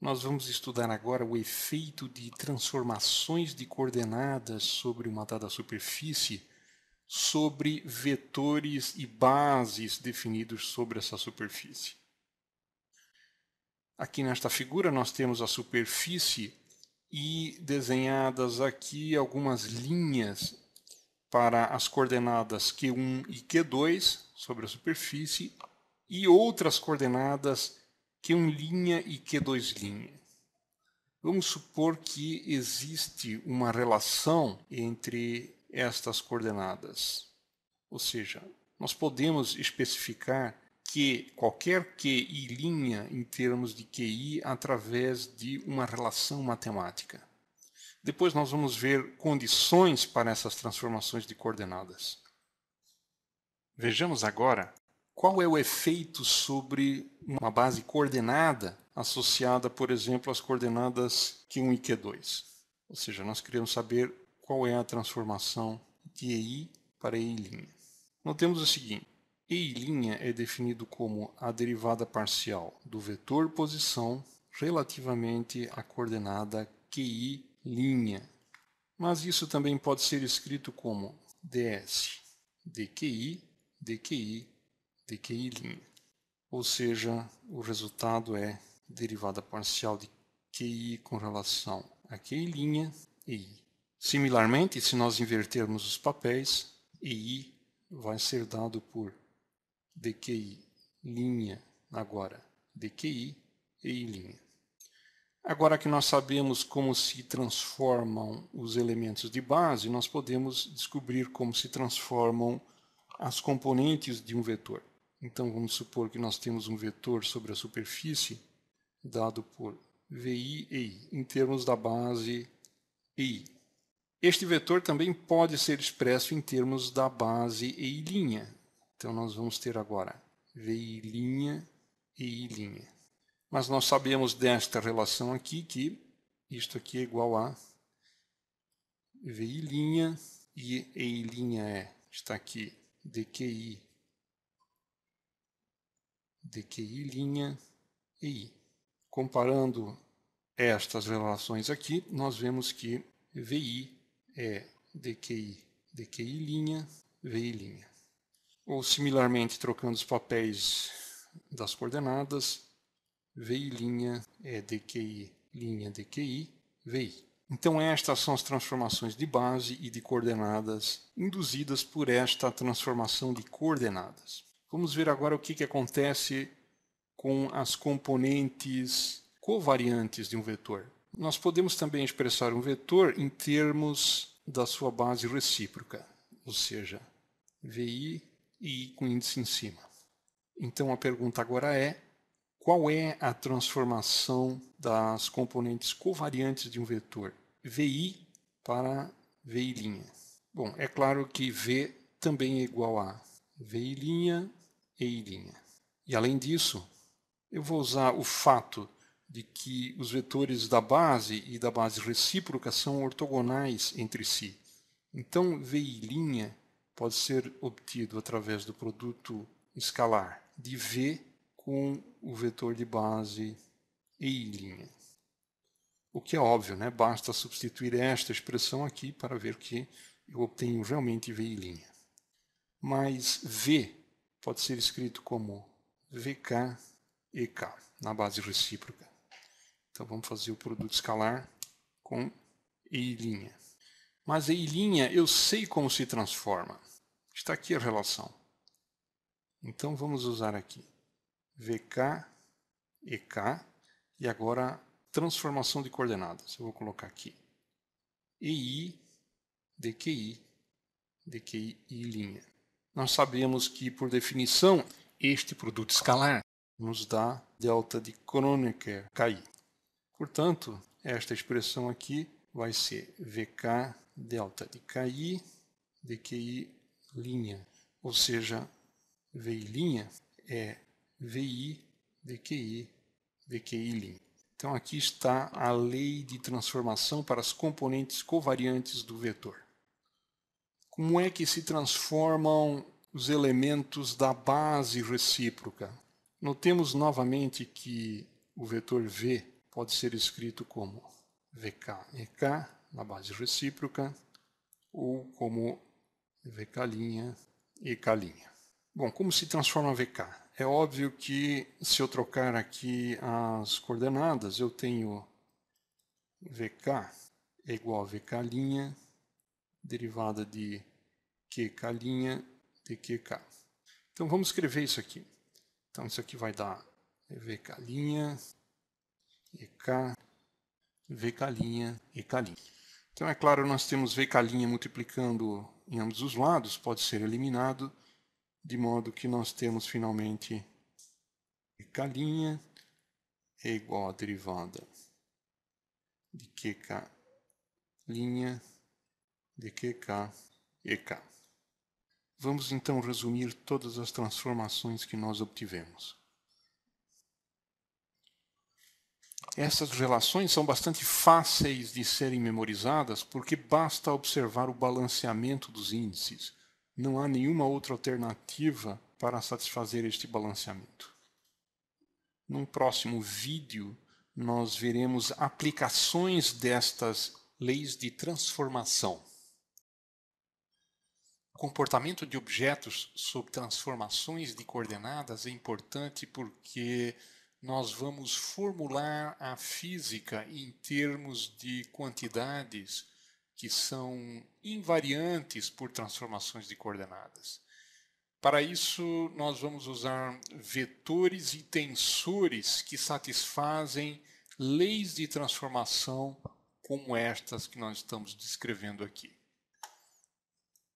Nós vamos estudar agora o efeito de transformações de coordenadas sobre uma dada superfície sobre vetores e bases definidos sobre essa superfície. Aqui nesta figura nós temos a superfície e desenhadas aqui algumas linhas para as coordenadas Q1 e Q2 sobre a superfície e outras coordenadas q linha e Q2 linha. Vamos supor que existe uma relação entre estas coordenadas. Ou seja, nós podemos especificar que qualquer QI linha em termos de QI através de uma relação matemática. Depois nós vamos ver condições para essas transformações de coordenadas. Vejamos agora qual é o efeito sobre uma base coordenada associada, por exemplo, às coordenadas Q1 e Q2. Ou seja, nós queremos saber qual é a transformação de EI para EI'. Notemos o seguinte, EI' é definido como a derivada parcial do vetor posição relativamente à coordenada QI'. Mas isso também pode ser escrito como ds dqi, dqi de ou seja, o resultado é derivada parcial de QI com relação a QI' e I. Similarmente, se nós invertermos os papéis, EI vai ser dado por DQI linha agora DQI e I'. Agora que nós sabemos como se transformam os elementos de base, nós podemos descobrir como se transformam as componentes de um vetor. Então vamos supor que nós temos um vetor sobre a superfície dado por VI EI, em termos da base EI. Este vetor também pode ser expresso em termos da base EI'. Então nós vamos ter agora VI' EI'. Mas nós sabemos desta relação aqui que isto aqui é igual a VI' e EI' é, está aqui, DQI DQI linha EI. Comparando estas relações aqui, nós vemos que VI é DQI, DQI linha, VI linha. Ou similarmente, trocando os papéis das coordenadas, VI linha é DQI linha, DQI, VI. Então estas são as transformações de base e de coordenadas induzidas por esta transformação de coordenadas. Vamos ver agora o que, que acontece com as componentes covariantes de um vetor. Nós podemos também expressar um vetor em termos da sua base recíproca, ou seja, VI e I com índice em cima. Então a pergunta agora é: qual é a transformação das componentes covariantes de um vetor VI para VI'? Bom, é claro que V também é igual a VI' E além disso, eu vou usar o fato de que os vetores da base e da base recíproca são ortogonais entre si. Então, v' pode ser obtido através do produto escalar de V com o vetor de base e' O que é óbvio, né? basta substituir esta expressão aqui para ver que eu obtenho realmente v' Mas V pode ser escrito como VK e K, na base recíproca. Então vamos fazer o produto escalar com I'. Mas I' eu sei como se transforma. Está aqui a relação. Então vamos usar aqui VK, EK e agora transformação de coordenadas. Eu vou colocar aqui EI, DQI, DQI I'. Nós sabemos que, por definição, este produto escalar nos dá delta de Kronecker KI. Portanto, esta expressão aqui vai ser VK delta de KI DQI linha, ou seja, VI linha é VI DQI DQI linha. Então aqui está a lei de transformação para as componentes covariantes do vetor como é que se transformam os elementos da base recíproca. Notemos novamente que o vetor V pode ser escrito como VK, e k na base recíproca, ou como VK', EK'. Bom, como se transforma VK? É óbvio que se eu trocar aqui as coordenadas, eu tenho VK é igual a VK' derivada de QK' de QK. Então vamos escrever isso aqui. Então isso aqui vai dar VK', EK, VK', EK'. Então é claro, nós temos VK' multiplicando em ambos os lados, pode ser eliminado, de modo que nós temos finalmente EK' é igual à derivada de QK' de QK e K. Vamos então resumir todas as transformações que nós obtivemos. Essas relações são bastante fáceis de serem memorizadas porque basta observar o balanceamento dos índices. Não há nenhuma outra alternativa para satisfazer este balanceamento. Num próximo vídeo, nós veremos aplicações destas leis de transformação comportamento de objetos sob transformações de coordenadas é importante porque nós vamos formular a física em termos de quantidades que são invariantes por transformações de coordenadas. Para isso, nós vamos usar vetores e tensores que satisfazem leis de transformação como estas que nós estamos descrevendo aqui.